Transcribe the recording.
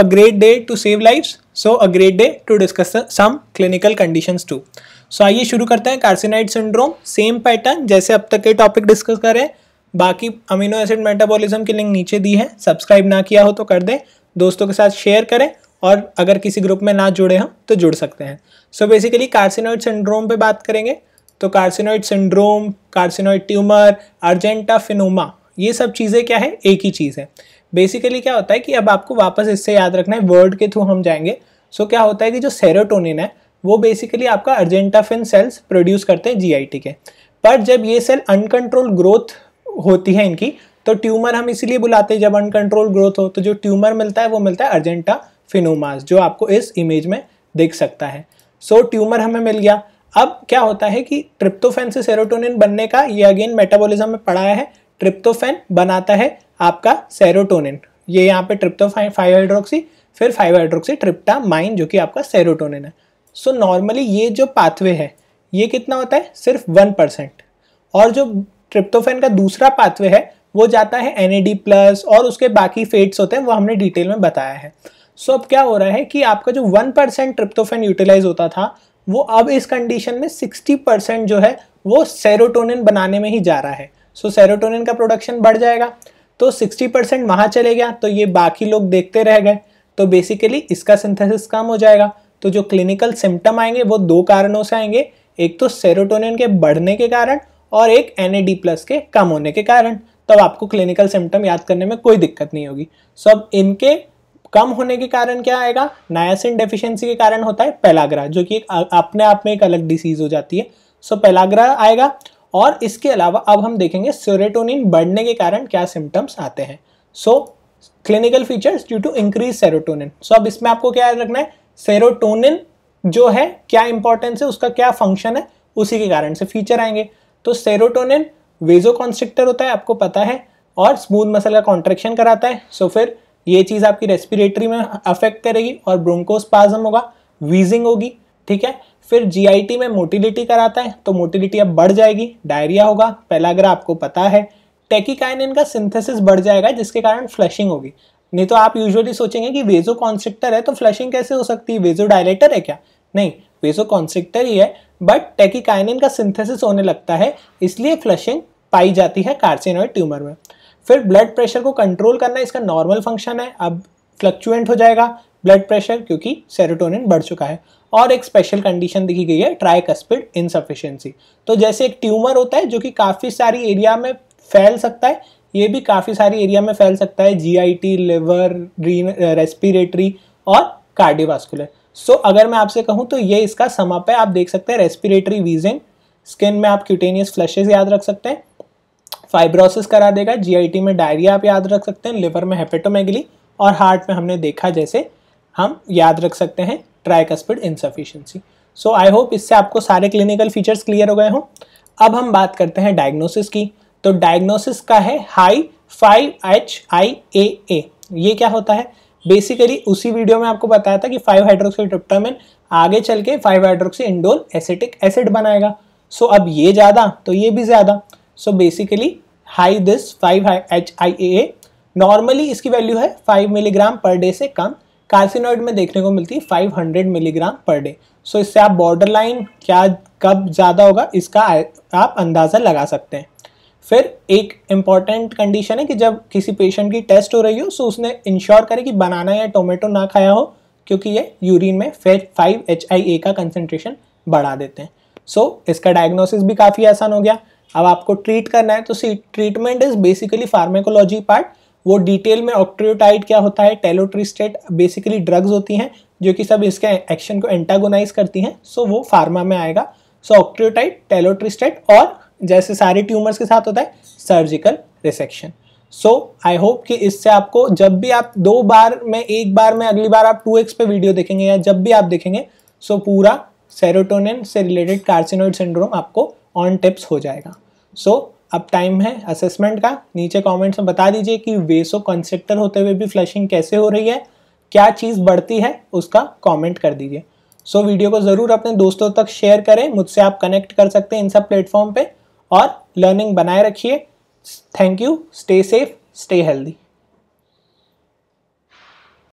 a great day to save lives. So a great day to discuss some clinical conditions too. So आइए शुरू करते हैं कार्सिनाइड syndrome same pattern जैसे अब तक के टॉपिक डिस्कस करें बाकी अमीनो एसिड मेटाबॉलिज्म की लिंक नीचे दी है सब्सक्राइब ना किया हो तो कर दें दोस्तों के साथ शेयर करें और अगर किसी ग्रुप में ना जुड़े हों तो जुड़ सकते हैं सो बेसिकली कार्सिनोइड सिंड्रोम पे बात करेंगे तो carcinoid syndrome carcinoid tumour argentaffinoma ये सब चीज़ें क्या है एक ही चीज़ है बेसिकली क्या होता है कि अब आपको वापस इससे याद रखना है वर्ड के थ्रू हम जाएंगे सो क्या होता है कि जो सेरोटोनिन है वो बेसिकली आपका अर्जेंटाफिन सेल्स प्रोड्यूस करते हैं जी के पर जब ये सेल अनकंट्रोल ग्रोथ होती है इनकी तो ट्यूमर हम इसीलिए बुलाते हैं जब अनकंट्रोल ग्रोथ हो तो जो ट्यूमर मिलता है वो मिलता है अर्जेंटा फिनोमास जो आपको इस इमेज में देख सकता है सो so, ट्यूमर हमें मिल गया अब क्या होता है कि ट्रिप्टोफेन से सेरोटोनिन बनने का ये अगेन मेटाबॉलिज्म में पढ़ाया है ट्रिप्टोफैन बनाता है आपका सेरोटोनिन ये यहाँ पे ट्रिप्टोफाइन फाइव हाइड्रोक्सी फिर फाइव हाइड्रोक्सी ट्रिप्टामाइन जो कि आपका सेरोटोनिन है सो so, नॉर्मली ये जो पाथवे है ये कितना होता है सिर्फ वन परसेंट और जो ट्रिप्टोफेन का दूसरा पाथवे है वो जाता है एन प्लस और उसके बाकी फेट्स होते हैं वो हमने डिटेल में बताया है सो so, अब क्या हो रहा है कि आपका जो वन परसेंट ट्रिप्टोफेन यूटिलाइज होता था वो अब इस कंडीशन में सिक्सटी परसेंट जो है वो सेरोटोनिन बनाने में ही जा रहा है सो सेरोटोनिन का प्रोडक्शन बढ़ जाएगा तो 60 परसेंट वहाँ चले गया तो ये बाकी लोग देखते रह गए तो बेसिकली इसका सिंथेसिस कम हो जाएगा तो जो क्लिनिकल सिम्टम आएंगे वो दो कारणों से आएंगे एक तो सेरोटोनिन के बढ़ने के कारण और एक एन प्लस के कम होने के कारण तब तो आपको क्लिनिकल सिम्टम याद करने में कोई दिक्कत नहीं होगी सो अब इनके कम होने के कारण क्या आएगा नायासिन डेफिशिएंसी के कारण होता है पेलाग्रा जो कि अपने आप में एक अलग डिसीज हो जाती है सो पेलाग्रा आएगा और इसके अलावा अब हम देखेंगे सेरोटोनिन बढ़ने के कारण क्या सिम्टम्स आते हैं so clinical features due to increase serotonin so अब इसमें आपको क्या रखना है सेरोटोनिन जो है क्या इंपॉर्टेंस है उसका क्या फंक्शन है उसी के कारण से फीचर आएंगे तो सेरोटोनिन वेजो कॉन्स्ट्रिक्टर होता है आपको पता है और स्मूथ मसल का कॉन्ट्रेक्शन कराता है सो so फिर ये चीज़ आपकी रेस्पिरेटरी में अफेक्ट करेगी और ब्रोंकोस्पाजम होगा वीजिंग होगी ठीक है फिर जीआईटी में मोटिलिटी कराता है तो मोटिलिटी अब बढ़ जाएगी डायरिया होगा पहला अगर आपको पता है टेकिकाइनिन का सिंथेसिस बढ़ जाएगा जिसके कारण फ्लशिंग होगी नहीं तो आप यूजुअली सोचेंगे कि वेजो कॉन्स्ट्रिक्टर है तो फ्लशिंग कैसे हो सकती है वेजो डायरेक्टर है क्या नहीं वेजो कॉन्स्ट्रिक्टर ही है बट टेकिकाइनिन का सिंथेसिस होने लगता है इसलिए फ्लशिंग पाई जाती है कार्सिनोइड ट्यूमर में फिर ब्लड प्रेशर को कंट्रोल करना इसका नॉर्मल फंक्शन है अब फ्लक्चुएंट हो जाएगा ब्लड प्रेशर क्योंकि सेरोटोनिन बढ़ चुका है और एक स्पेशल कंडीशन दिखी गई है ट्राइकस्पिड इनसफिशियंसी तो जैसे एक ट्यूमर होता है जो कि काफ़ी सारी एरिया में फैल सकता है ये भी काफ़ी सारी एरिया में फैल सकता है जीआईटी लिवर रीन रेस्पिरेटरी और कार्डियोवास्कुलर सो so, अगर मैं आपसे कहूँ तो ये इसका समाप है आप देख सकते हैं रेस्पिरेटरी वीजिंग स्किन में आप क्यूटेनियस फ्लशेज याद रख सकते हैं फाइब्रोसिस करा देगा जीआईटी में डायरिया आप याद रख सकते हैं लिवर में हेपेटोमेगली और हार्ट में हमने देखा जैसे हम याद रख सकते हैं tricuspid insufficiency so I hope इससे आपको सारे क्लिनिकल फीचर्स क्लियर हो गए हों अब हम बात करते हैं डायग्नोसिस की तो डायग्नोसिस का है high five H I A A ये क्या होता है बेसिकली उसी वीडियो में आपको बताया था कि फाइव हाइड्रोक्सी ट्रिप्टामिन आगे चल के five hydroxy indole acetic acid बनाएगा सो so, अब ये ज़्यादा तो ये भी ज़्यादा so basically high this five H I A A normally इसकी वैल्यू है फाइव मिलीग्राम पर डे से कम कार्सिनोइड में देखने को मिलती है 500 मिलीग्राम पर डे सो इससे आप बॉर्डर लाइन क्या कब ज़्यादा होगा इसका आप अंदाज़ा लगा सकते हैं फिर एक इम्पॉर्टेंट कंडीशन है कि जब किसी पेशेंट की टेस्ट हो रही हो सो उसने इंश्योर करे कि बनाना या टोमेटो ना खाया हो क्योंकि ये यूरिन में फेट फाइव एच का कंसनट्रेशन बढ़ा देते हैं सो so, इसका डायग्नोसिस भी काफ़ी आसान हो गया अब आपको ट्रीट करना है तो see treatment is basically pharmacology part वो डिटेल में ऑक्ट्रियोटाइड क्या होता है टेलोट्रिस्टेट बेसिकली ड्रग्स होती हैं जो कि सब इसके एक्शन को एंटागोनाइज करती हैं सो वो फार्मा में आएगा सो ऑक्ट्रियोटाइड टेलोट्रिस्टेट और जैसे सारे ट्यूमर्स के साथ होता है surgical resection so I hope कि इससे आपको जब भी आप दो बार में एक बार में अगली बार आप टू एक्स पे वीडियो देखेंगे या जब भी आप देखेंगे सो so पूरा सेरोटोनिन से रिलेटेड कार्सिनोइड सिंड्रोम आपको ऑन टिप्स हो जाएगा सो so, अब टाइम है असेसमेंट का नीचे कमेंट्स में बता दीजिए कि वेसो कंसेप्टर होते हुए भी फ्लशिंग कैसे हो रही है क्या चीज़ बढ़ती है उसका कमेंट कर दीजिए सो so, वीडियो को ज़रूर अपने दोस्तों तक शेयर करें मुझसे आप कनेक्ट कर सकते हैं इन सब प्लेटफॉर्म पे और लर्निंग बनाए रखिए thank you stay safe stay healthy